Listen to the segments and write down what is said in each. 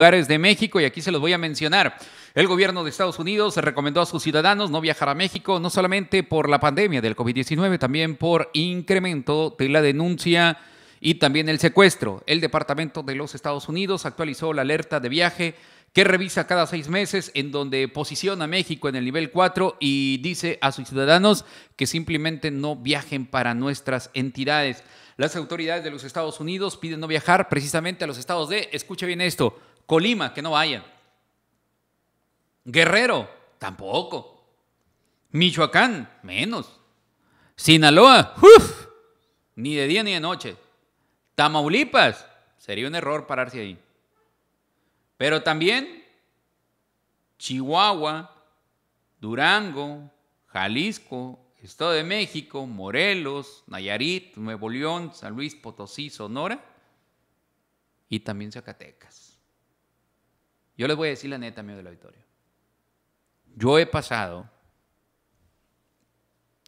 lugares de México y aquí se los voy a mencionar. El gobierno de Estados Unidos recomendó a sus ciudadanos no viajar a México, no solamente por la pandemia del COVID-19, también por incremento de la denuncia y también el secuestro. El Departamento de los Estados Unidos actualizó la alerta de viaje que revisa cada seis meses, en donde posiciona México en el nivel 4 y dice a sus ciudadanos que simplemente no viajen para nuestras entidades. Las autoridades de los Estados Unidos piden no viajar precisamente a los estados de, escuche bien esto, Colima, que no vaya. Guerrero, tampoco. Michoacán, menos. Sinaloa, uff, ni de día ni de noche. Tamaulipas, sería un error pararse ahí. Pero también Chihuahua, Durango, Jalisco, Estado de México, Morelos, Nayarit, Nuevo León, San Luis Potosí, Sonora y también Zacatecas. Yo les voy a decir la neta, de del auditorio. Yo he pasado,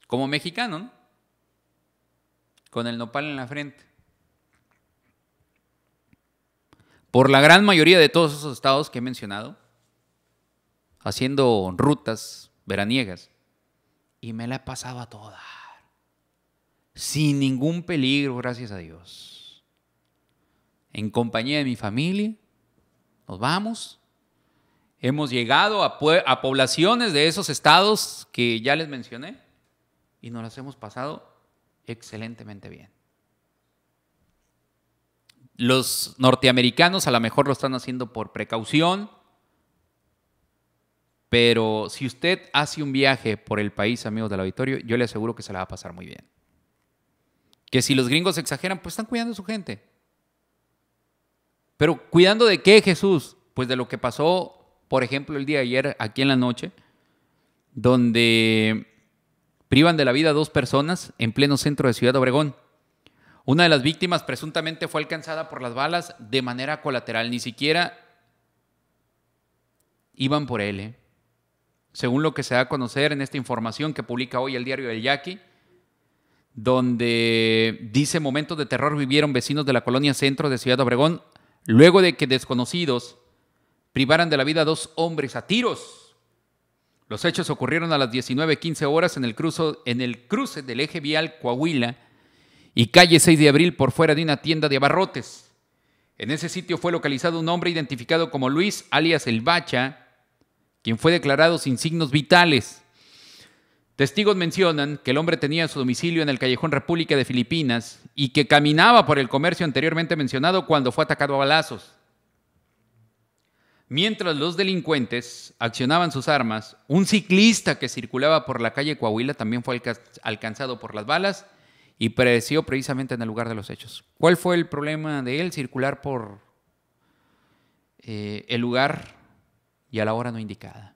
como mexicano, con el nopal en la frente, por la gran mayoría de todos esos estados que he mencionado, haciendo rutas veraniegas, y me la he pasado a toda, sin ningún peligro, gracias a Dios, en compañía de mi familia nos vamos. Hemos llegado a, poblaciones de esos estados que ya les mencioné y nos las hemos pasado excelentemente bien. Los norteamericanos a lo mejor lo están haciendo por precaución, pero si usted hace un viaje por el país, amigos del auditorio, yo le aseguro que se la va a pasar muy bien. Que si los gringos exageran, pues están cuidando a su gente. Pero cuidando de qué Jesús? Pues de lo que pasó, por ejemplo, el día de ayer, aquí en la noche, donde privan de la vida dos personas en pleno centro de Ciudad Obregón. Una de las víctimas presuntamente fue alcanzada por las balas de manera colateral, ni siquiera iban por él. ¿eh? Según lo que se da a conocer en esta información que publica hoy el diario El Yaqui, donde dice momentos de terror vivieron vecinos de la colonia centro de Ciudad Obregón Luego de que desconocidos privaran de la vida a dos hombres a tiros. Los hechos ocurrieron a las 19.15 horas en el, en el cruce del eje vial Coahuila y calle 6 de abril por fuera de una tienda de abarrotes. En ese sitio fue localizado un hombre identificado como Luis, alias El Bacha, quien fue declarado sin signos vitales. Testigos mencionan que el hombre tenía su domicilio en el callejón República de Filipinas y que caminaba por el comercio anteriormente mencionado cuando fue atacado a balazos. Mientras los delincuentes accionaban sus armas, un ciclista que circulaba por la calle Coahuila también fue alcanzado por las balas y pereció precisamente en el lugar de los hechos. ¿Cuál fue el problema de él circular por eh, el lugar y a la hora no indicada?